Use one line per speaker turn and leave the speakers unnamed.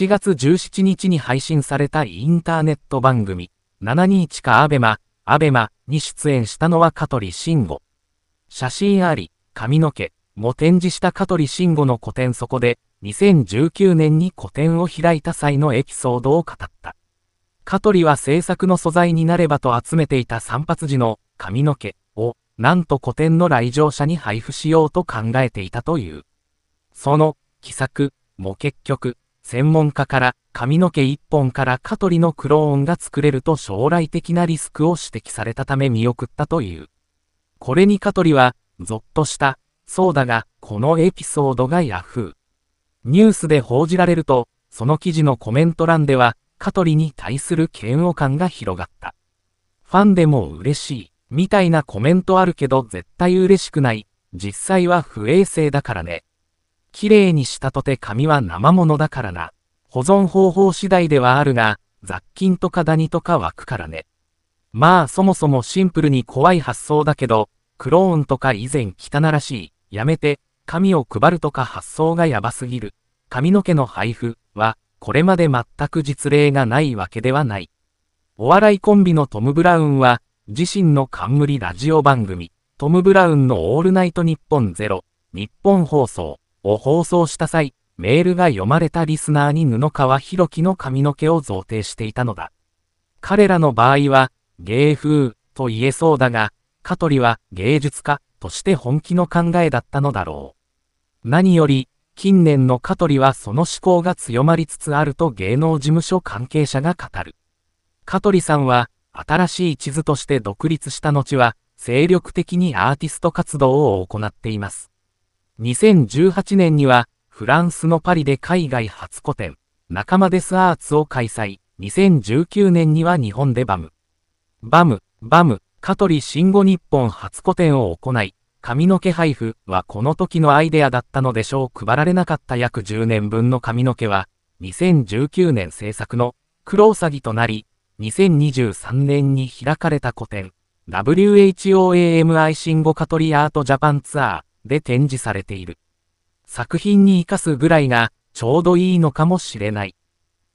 7月17日に配信されたインターネット番組、721かアベマ、アベマに出演したのは香取慎吾。写真あり、髪の毛も展示した香取慎吾の個展そこで、2019年に個展を開いた際のエピソードを語った。香取は制作の素材になればと集めていた散髪時の髪の毛を、なんと個展の来場者に配布しようと考えていたという。その、奇策も結局、専門家から髪の毛1本からト取のクローンが作れると将来的なリスクを指摘されたため見送ったという。これにト取は、ぞっとした、そうだが、このエピソードが yahoo！ニュースで報じられると、その記事のコメント欄では、ト取に対する嫌悪感が広がった。ファンでも嬉しい、みたいなコメントあるけど絶対嬉しくない、実際は不衛生だからね。きれいにしたとて紙は生物だからな。保存方法次第ではあるが、雑菌とかダニとか湧くからね。まあそもそもシンプルに怖い発想だけど、クローンとか以前汚らしい、やめて、紙を配るとか発想がやばすぎる。髪の毛の配布は、これまで全く実例がないわけではない。お笑いコンビのトム・ブラウンは、自身の冠ラジオ番組、トム・ブラウンのオールナイトニッポンゼロ、日本放送、を放送した際、メールが読まれたリスナーに布川博樹の髪の毛を贈呈していたのだ。彼らの場合は、芸風と言えそうだが、香取は芸術家として本気の考えだったのだろう。何より、近年の香取はその思考が強まりつつあると芸能事務所関係者が語る。香取さんは、新しい地図として独立した後は、精力的にアーティスト活動を行っています。2018年には、フランスのパリで海外初個展、仲間ですアーツを開催。2019年には日本でバム。バム、バム、カトリ慎吾日本初個展を行い、髪の毛配布はこの時のアイデアだったのでしょう。配られなかった約10年分の髪の毛は、2019年制作の黒うさぎとなり、2023年に開かれた個展、WHOAMI 語カトリアートジャパンツアー、で展示されている。作品に活かすぐらいがちょうどいいのかもしれない。